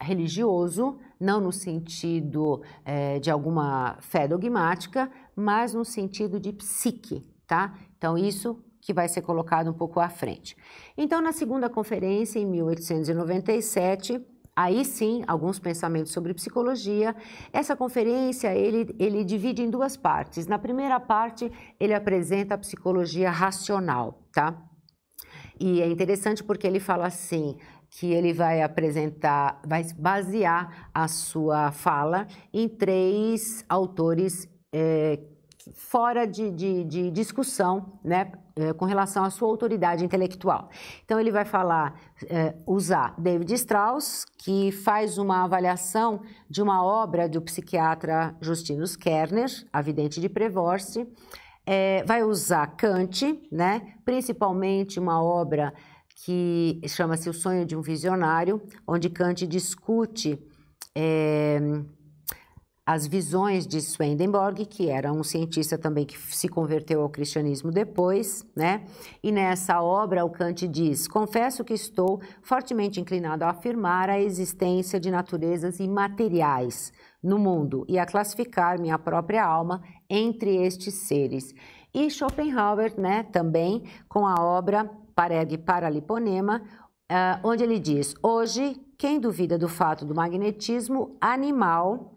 religioso, não no sentido é, de alguma fé dogmática, mas no sentido de psique, tá? Então isso que vai ser colocado um pouco à frente. Então, na segunda conferência, em 1897, aí sim, alguns pensamentos sobre psicologia. Essa conferência ele, ele divide em duas partes. Na primeira parte, ele apresenta a psicologia racional, tá? E é interessante porque ele fala assim que ele vai apresentar, vai basear a sua fala em três autores é, fora de, de, de discussão né, é, com relação à sua autoridade intelectual. Então, ele vai falar, é, usar David Strauss, que faz uma avaliação de uma obra do psiquiatra Justinus Kerner, A Vidente de Prevorce. é, vai usar Kant, né, principalmente uma obra que chama-se O Sonho de um Visionário, onde Kant discute. É, as visões de Swedenborg, que era um cientista também que se converteu ao cristianismo depois, né? E nessa obra, o Kant diz: Confesso que estou fortemente inclinado a afirmar a existência de naturezas imateriais no mundo e a classificar minha própria alma entre estes seres. E Schopenhauer, né, também com a obra Pareg para Liponema, eh, onde ele diz: Hoje, quem duvida do fato do magnetismo animal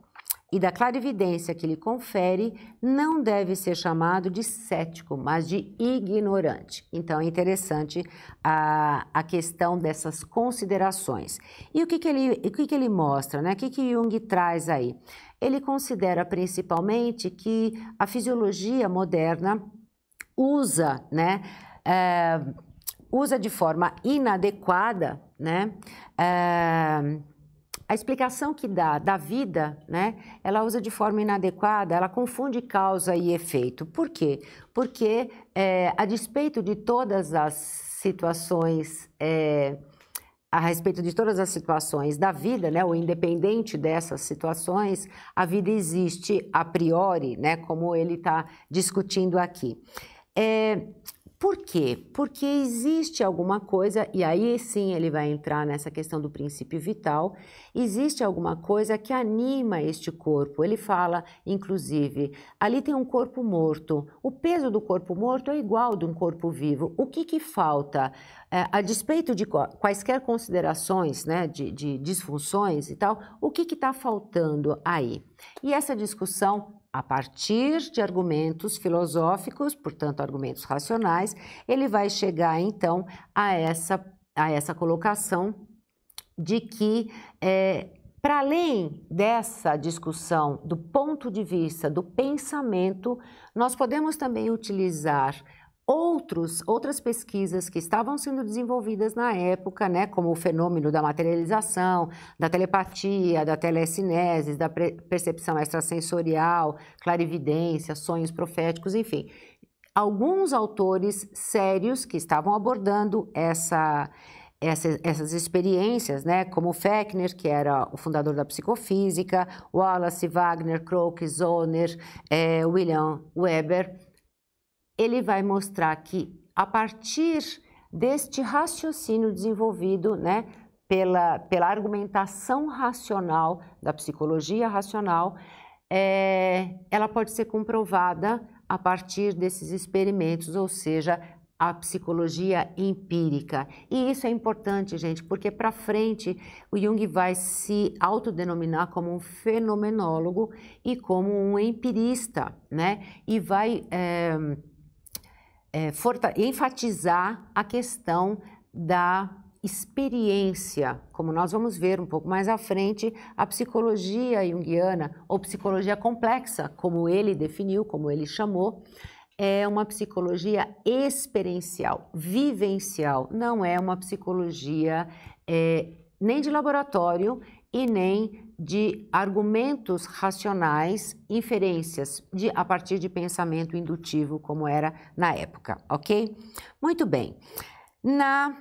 e da clarividência que lhe confere, não deve ser chamado de cético, mas de ignorante. Então é interessante a, a questão dessas considerações. E o que, que, ele, o que, que ele mostra, né? O que, que Jung traz aí? Ele considera principalmente que a fisiologia moderna usa, né? É, usa de forma inadequada, né? É, a explicação que dá da vida, né, ela usa de forma inadequada, ela confunde causa e efeito. Por quê? Porque, é, a despeito de todas as situações, é, a respeito de todas as situações da vida, né, ou independente dessas situações, a vida existe a priori, né, como ele está discutindo aqui. É, por quê? Porque existe alguma coisa, e aí sim ele vai entrar nessa questão do princípio vital, existe alguma coisa que anima este corpo. Ele fala, inclusive, ali tem um corpo morto. O peso do corpo morto é igual de um corpo vivo. O que, que falta? É, a despeito de quaisquer considerações, né, de, de disfunções e tal, o que está faltando aí? E essa discussão a partir de argumentos filosóficos, portanto, argumentos racionais, ele vai chegar então a essa, a essa colocação de que, é, para além dessa discussão do ponto de vista do pensamento, nós podemos também utilizar outros, outras pesquisas que estavam sendo desenvolvidas na época, né, como o fenômeno da materialização, da telepatia, da telecinese, da percepção extrasensorial, clarividência, sonhos proféticos, enfim. Alguns autores sérios que estavam abordando essa, essas, essas, experiências, né, como Fechner, que era o fundador da psicofísica, Wallace, Wagner, Crookes, Zoner, eh, William Weber, ele vai mostrar que a partir deste raciocínio desenvolvido, né, pela, pela argumentação racional, da psicologia racional, é, ela pode ser comprovada a partir desses experimentos, ou seja, a psicologia empírica. E isso é importante, gente, porque para frente o Jung vai se autodenominar como um fenomenólogo e como um empirista, né? E vai. É, é, enfatizar a questão da experiência, como nós vamos ver um pouco mais à frente, a psicologia junguiana ou psicologia complexa, como ele definiu, como ele chamou, é uma psicologia experiencial, vivencial, não é uma psicologia é, nem de laboratório e nem de argumentos racionais, inferências de, a partir de pensamento indutivo, como era na época, ok? Muito bem. Na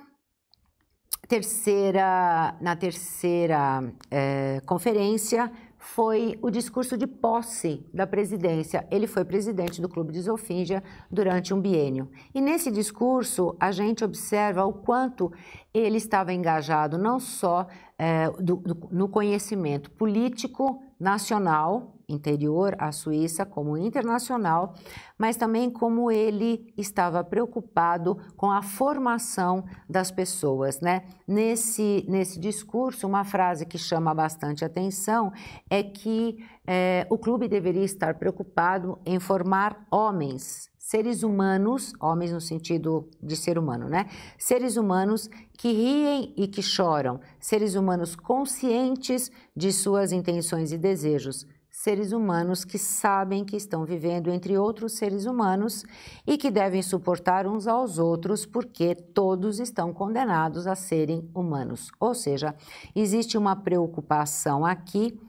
terceira, na terceira é, conferência, foi o discurso de posse da presidência. Ele foi presidente do Clube de Zofinja durante um bienio. E nesse discurso, a gente observa o quanto ele estava engajado não só é, do, do, no conhecimento político nacional, interior à Suíça, como internacional, mas também como ele estava preocupado com a formação das pessoas. Né? Nesse, nesse discurso, uma frase que chama bastante atenção é que é, o clube deveria estar preocupado em formar homens seres humanos, homens no sentido de ser humano, né? Seres humanos que riem e que choram, seres humanos conscientes de suas intenções e desejos, seres humanos que sabem que estão vivendo entre outros seres humanos e que devem suportar uns aos outros porque todos estão condenados a serem humanos. Ou seja, existe uma preocupação aqui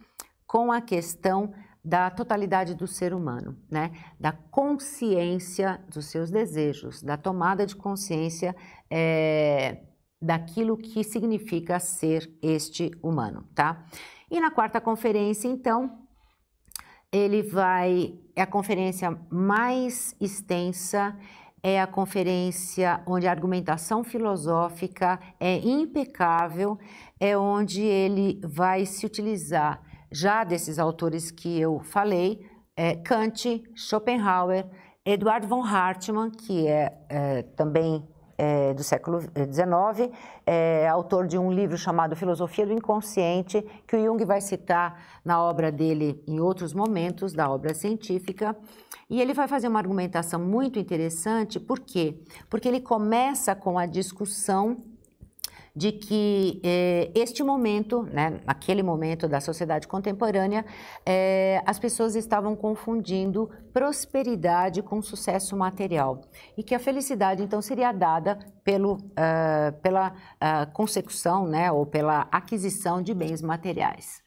com a questão da totalidade do ser humano, né? da consciência dos seus desejos, da tomada de consciência é, daquilo que significa ser este humano, tá? E na quarta conferência, então, ele vai é a conferência mais extensa, é a conferência onde a argumentação filosófica é impecável, é onde ele vai se utilizar já desses autores que eu falei, é Kant, Schopenhauer, Eduardo von Hartmann, que é, é também é, do século XIX, eh, é, autor de um livro chamado Filosofia do Inconsciente, que o Jung vai citar na obra dele em outros momentos, da obra científica. E ele vai fazer uma argumentação muito interessante, por quê? Porque ele começa com a discussão de que eh, este momento, né, aquele momento da sociedade contemporânea, eh, as pessoas estavam confundindo prosperidade com sucesso material e que a felicidade então seria dada pelo, uh, pela uh, consecução né, ou pela aquisição de bens materiais.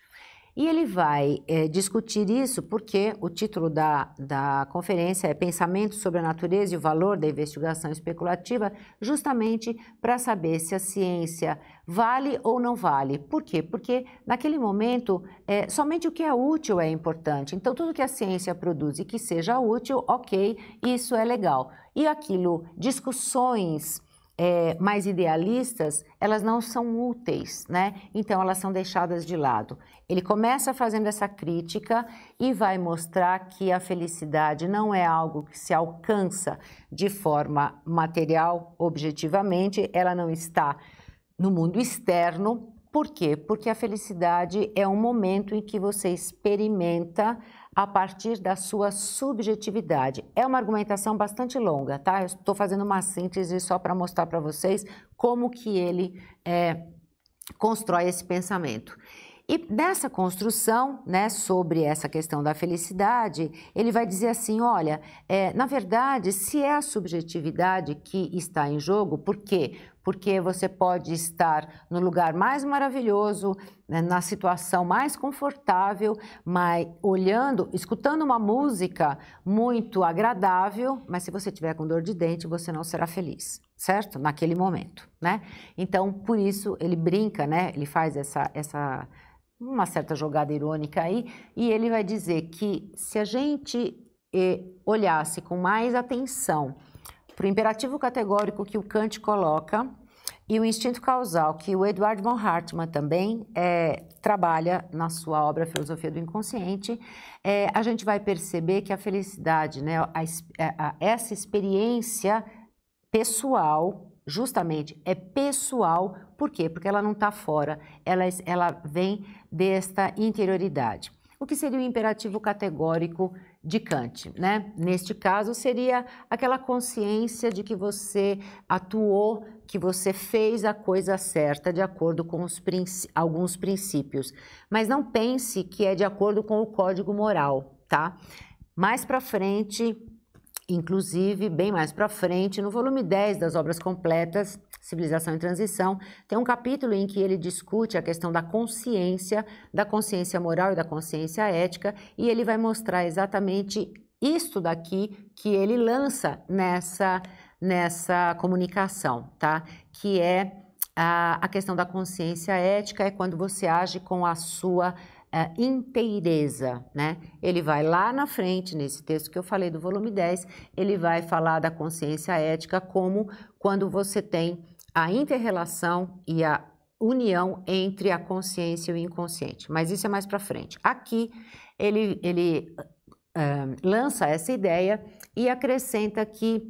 E ele vai é, discutir isso porque o título da, da conferência é Pensamento sobre a Natureza e o Valor da Investigação Especulativa, justamente para saber se a ciência vale ou não vale. Por quê? Porque naquele momento é, somente o que é útil é importante. Então, tudo que a ciência produz e que seja útil, ok, isso é legal. E aquilo, discussões é, mais idealistas, elas não são úteis, né? Então elas são deixadas de lado. Ele começa fazendo essa crítica e vai mostrar que a felicidade não é algo que se alcança de forma material, objetivamente, ela não está no mundo externo. Por quê? Porque a felicidade é um momento em que você experimenta a partir da sua subjetividade. É uma argumentação bastante longa, tá? Eu estou fazendo uma síntese só para mostrar para vocês como que ele é, constrói esse pensamento. E nessa construção, né, sobre essa questão da felicidade, ele vai dizer assim: olha, é, na verdade, se é a subjetividade que está em jogo, por quê? Porque você pode estar no lugar mais maravilhoso, né, na situação mais confortável, mas olhando, escutando uma música muito agradável, mas se você tiver com dor de dente, você não será feliz certo? Naquele momento, né? Então, por isso ele brinca, né? Ele faz essa, essa uma certa jogada irônica aí, e ele vai dizer que se a gente eh, olhasse com mais atenção para o imperativo categórico que o Kant coloca e o instinto causal que o Eduard von Hartmann também eh, trabalha na sua obra Filosofia do Inconsciente, eh, a gente vai perceber que a felicidade, né, a, a, a, essa experiência pessoal justamente é pessoal, por quê? Porque ela não está fora, ela, ela vem desta interioridade. O que seria o imperativo categórico de Kant, né? Neste caso seria aquela consciência de que você atuou, que você fez a coisa certa de acordo com princ... alguns princípios, mas não pense que é de acordo com o código moral, tá? Mais para frente, Inclusive, bem mais para frente, no volume 10 das obras completas, Civilização em Transição, tem um capítulo em que ele discute a questão da consciência, da consciência moral e da consciência ética, e ele vai mostrar exatamente isto daqui que ele lança nessa nessa comunicação, tá? Que é a, a questão da consciência ética é quando você age com a sua a inteireza, né? Ele vai lá na frente, nesse texto que eu falei do volume 10, ele vai falar da consciência ética como quando você tem a interrelação e a união entre a consciência e o inconsciente. Mas isso é mais para frente. Aqui ele, ele eh, lança essa ideia e acrescenta que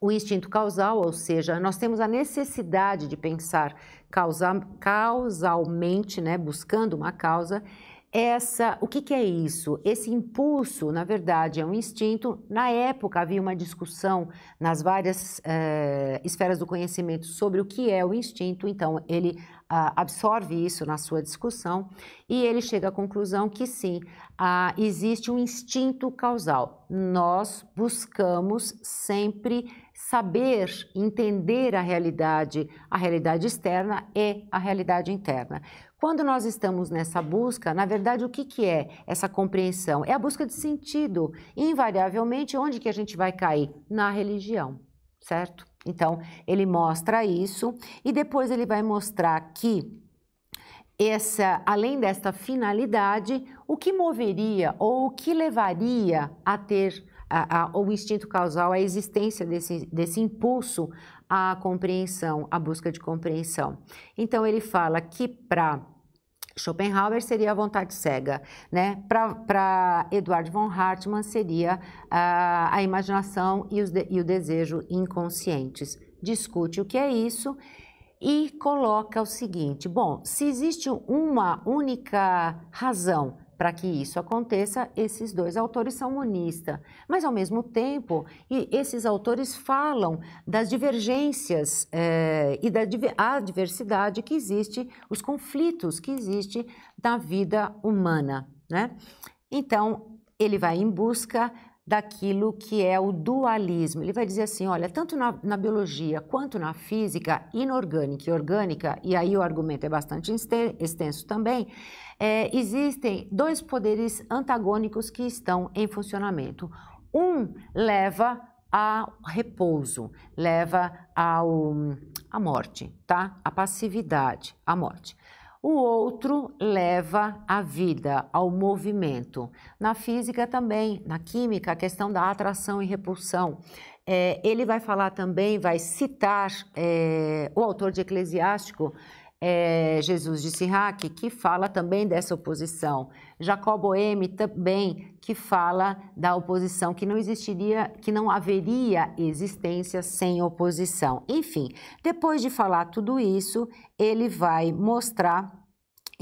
o instinto causal, ou seja, nós temos a necessidade de pensar causal, causalmente, né, buscando uma causa, essa, o que, que, é isso? Esse impulso, na verdade, é um instinto. Na época havia uma discussão nas várias eh, esferas do conhecimento sobre o que é o instinto, então ele ah, absorve isso na sua discussão e ele chega à conclusão que sim, ah, existe um instinto causal. Nós buscamos sempre saber entender a realidade, a realidade externa e é a realidade interna. Quando nós estamos nessa busca, na verdade, o que, que é essa compreensão? É a busca de sentido. Invariavelmente, onde que a gente vai cair? Na religião, certo? Então, ele mostra isso e depois ele vai mostrar que essa, além desta finalidade, o que moveria ou o que levaria a ter a, a, o instinto causal, a existência desse, desse impulso à compreensão, à busca de compreensão. Então, ele fala que para Schopenhauer seria a vontade cega, né? Para Eduard von Hartmann seria a, a imaginação e, de, e o desejo inconscientes. Discute o que é isso e coloca o seguinte: bom, se existe uma única razão para que isso aconteça, esses dois autores são monistas, mas ao mesmo tempo, esses autores falam das divergências é, e da diversidade que existe, os conflitos que existe na vida humana, né? Então ele vai em busca daquilo que é o dualismo. Ele vai dizer assim: olha, tanto na, na, biologia quanto na física, inorgânica e orgânica, e aí o argumento é bastante extenso também, é, existem dois poderes antagônicos que estão em funcionamento. Um leva ao repouso, leva ao, à morte, tá? A passividade, à morte. O outro leva a vida, ao movimento. Na física também, na química, a questão da atração e repulsão. É, ele vai falar também, vai citar é, o autor de Eclesiástico, é, Jesus de Sirac, que fala também dessa oposição. Jacó Boehme também, que fala da oposição, que não existiria, que não haveria existência sem oposição. Enfim, depois de falar tudo isso, ele vai mostrar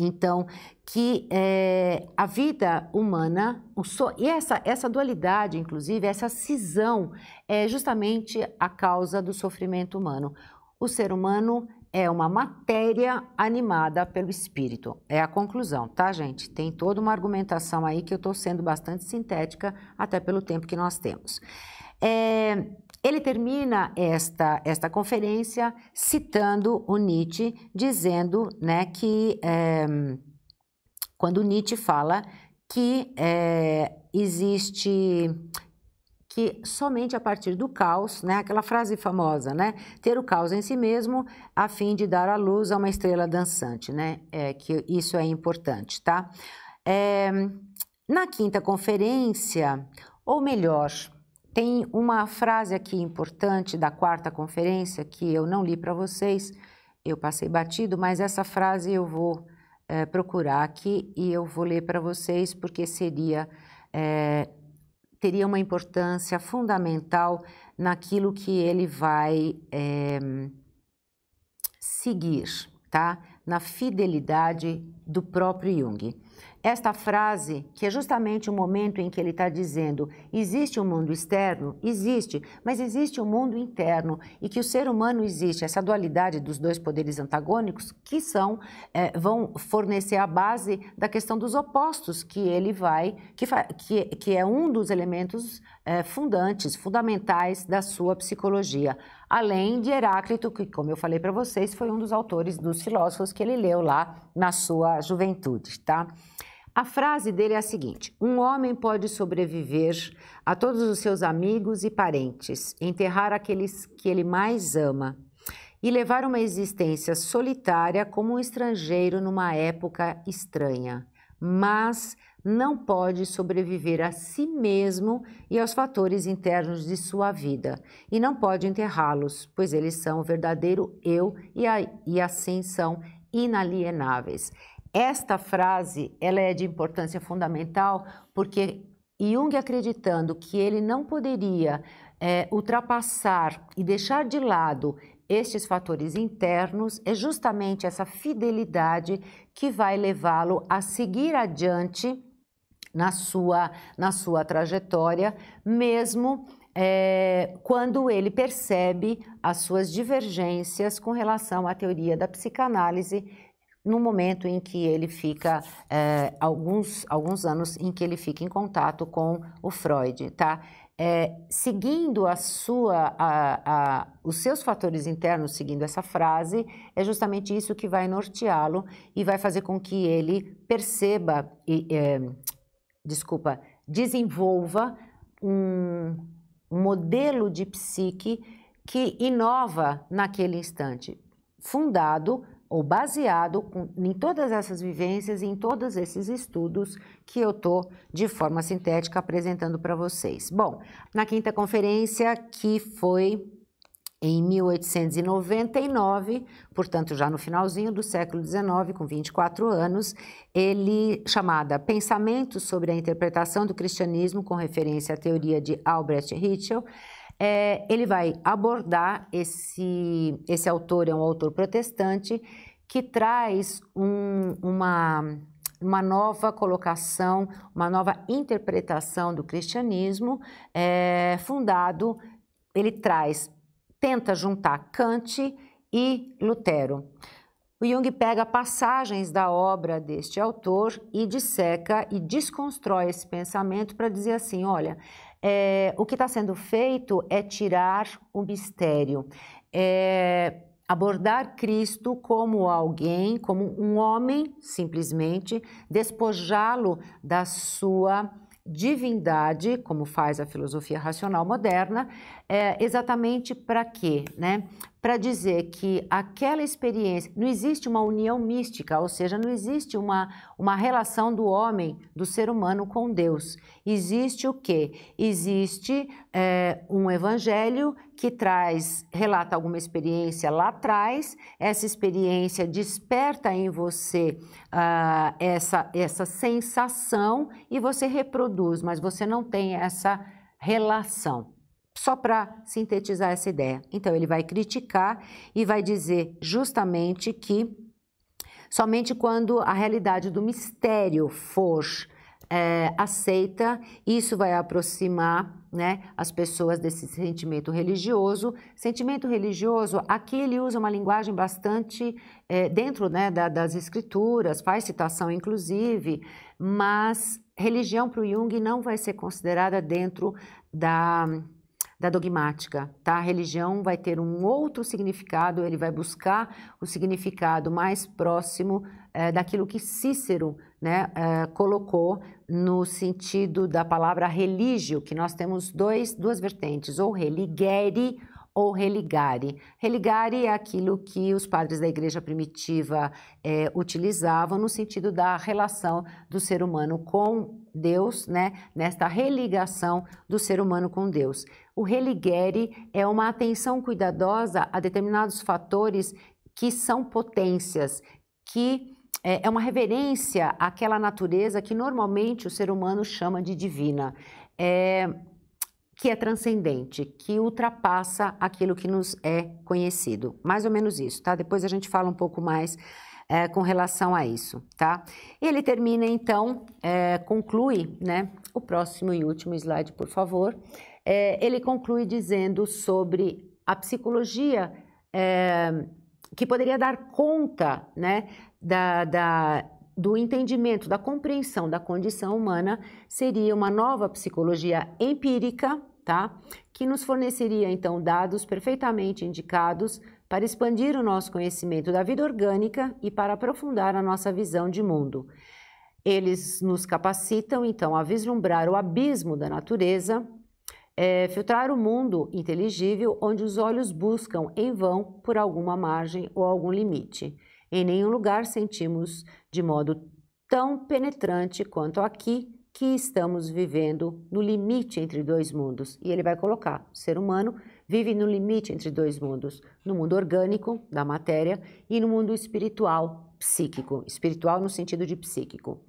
então, que é, a vida humana, so, e essa, essa dualidade, inclusive, essa cisão, é justamente a causa do sofrimento humano. O ser humano é uma matéria animada pelo espírito. É a conclusão, tá, gente? Tem toda uma argumentação aí que eu estou sendo bastante sintética, até pelo tempo que nós temos. É, ele termina esta, esta conferência citando o Nietzsche, dizendo né, que é, quando Nietzsche fala que é, existe que somente a partir do caos, né, aquela frase famosa, né, ter o caos em si mesmo a fim de dar à luz a uma estrela dançante, né, é, que isso é importante, tá? É, na quinta conferência, ou melhor, tem uma frase aqui importante da quarta conferência que eu não li para vocês, eu passei batido, mas essa frase eu vou é, procurar aqui e eu vou ler para vocês porque seria é, teria uma importância fundamental naquilo que ele vai é, seguir, tá? Na fidelidade do próprio Jung. Esta frase, que é justamente o momento em que ele está dizendo existe um mundo externo, existe, mas existe um mundo interno e que o ser humano existe, essa dualidade dos dois poderes antagônicos que são, é, vão fornecer a base da questão dos opostos que ele vai, que, que, que é um dos elementos é, fundantes, fundamentais da sua psicologia além de Heráclito, que, como eu falei para vocês, foi um dos autores dos filósofos que ele leu lá na sua juventude, tá? A frase dele é a seguinte: Um homem pode sobreviver a todos os seus amigos e parentes, enterrar aqueles que ele mais ama e levar uma existência solitária como um estrangeiro numa época estranha, mas não pode sobreviver a si mesmo e aos fatores internos de sua vida, e não pode enterrá-los, pois eles são o verdadeiro eu e, a, e assim são inalienáveis. Esta frase ela é de importância fundamental porque Jung, acreditando que ele não poderia é, ultrapassar e deixar de lado estes fatores internos, é justamente essa fidelidade que vai levá-lo a seguir adiante na sua, na sua trajetória, mesmo é, quando ele percebe as suas divergências com relação à teoria da psicanálise no momento em que ele fica é, alguns, alguns anos em que ele fica em contato com o Freud, tá? É, seguindo a sua, a, a, os seus fatores internos, seguindo essa frase, é justamente isso que vai norteá-lo e vai fazer com que ele perceba e, é, desculpa, desenvolva um modelo de psique que inova naquele instante, fundado ou baseado em todas essas vivências, em todos esses estudos que eu estou de forma sintética apresentando para vocês. Bom, na quinta conferência, que foi em 1899, portanto já no finalzinho do século XIX, com 24 anos, ele chamada Pensamentos sobre a interpretação do cristianismo com referência à teoria de Albrecht Ritschel, é, ele vai abordar esse esse autor é um autor protestante que traz um, uma uma nova colocação, uma nova interpretação do cristianismo, é, fundado, ele traz tenta juntar Kant e Lutero. O Jung pega passagens da obra deste autor e disseca e desconstrói esse pensamento para dizer assim: olha, é, o que está sendo feito é tirar o mistério, é abordar Cristo como alguém, como um homem, simplesmente, despojá-lo da sua divindade, como faz a filosofia racional moderna, é, exatamente para quê? Né? Para dizer que aquela experiência, não existe uma união mística, ou seja, não existe uma, uma relação do homem, do ser humano com Deus. Existe o quê? Existe é, um evangelho que traz, relata alguma experiência lá atrás, essa experiência desperta em você ah, essa, essa sensação e você reproduz, mas você não tem essa relação só para sintetizar essa ideia. Então, ele vai criticar e vai dizer justamente que somente quando a realidade do mistério for é, aceita, isso vai aproximar né, as pessoas desse sentimento religioso. Sentimento religioso, aqui ele usa uma linguagem bastante é, dentro né, da, das escrituras, faz citação inclusive, mas religião para o Jung não vai ser considerada dentro da da dogmática, tá? A religião vai ter um outro significado, ele vai buscar o significado mais próximo é, daquilo que Cícero né, é, colocou no sentido da palavra religio, que nós temos dois, duas vertentes, ou religere ou religare. Religare é aquilo que os padres da igreja primitiva é, utilizavam no sentido da relação do ser humano com Deus, né? Nesta religação do ser humano com Deus. O religere é uma atenção cuidadosa a determinados fatores que são potências, que é, é uma reverência àquela natureza que normalmente o ser humano chama de divina. É, que é transcendente, que ultrapassa aquilo que nos é conhecido. Mais ou menos isso, tá? Depois a gente fala um pouco mais é, com relação a isso, tá? Ele termina então, é, conclui, né? O próximo e último slide, por favor. É, ele conclui dizendo sobre a psicologia que poderia dar conta, né? da, da do entendimento, da compreensão da condição humana seria uma nova psicologia empírica tá? Que nos forneceria então dados perfeitamente indicados para expandir o nosso conhecimento da vida orgânica e para aprofundar a nossa visão de mundo. Eles nos capacitam então a vislumbrar o abismo da natureza, é, filtrar o mundo inteligível onde os olhos buscam em vão por alguma margem ou algum limite. Em nenhum lugar sentimos de modo tão penetrante quanto aqui que estamos vivendo no limite entre dois mundos. E ele vai colocar: o ser humano vive no limite entre dois mundos, no mundo orgânico, da matéria, e no mundo espiritual, psíquico, espiritual no sentido de psíquico.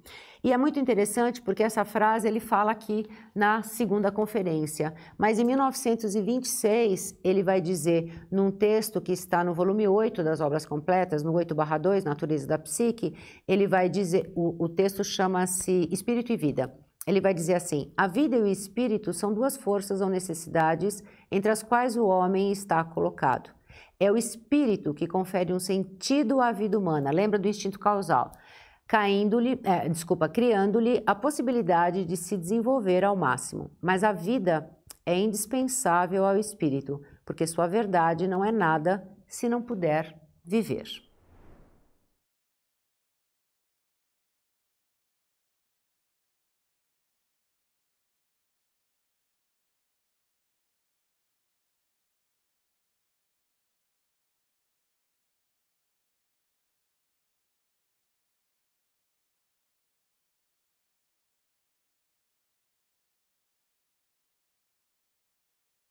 E é muito interessante porque essa frase ele fala aqui na segunda conferência, mas em 1926 ele vai dizer num texto que está no volume 8 das obras completas, no 8/2, Natureza da Psique, ele vai dizer, o, o texto chama-se Espírito e Vida ele vai dizer assim: a vida e o espírito são duas forças ou necessidades entre as quais o homem está colocado. É o espírito que confere um sentido à vida humana. Lembra do instinto causal? Caindo-lhe, é, desculpa, criando-lhe a possibilidade de se desenvolver ao máximo. Mas a vida é indispensável ao espírito, porque sua verdade não é nada se não puder viver.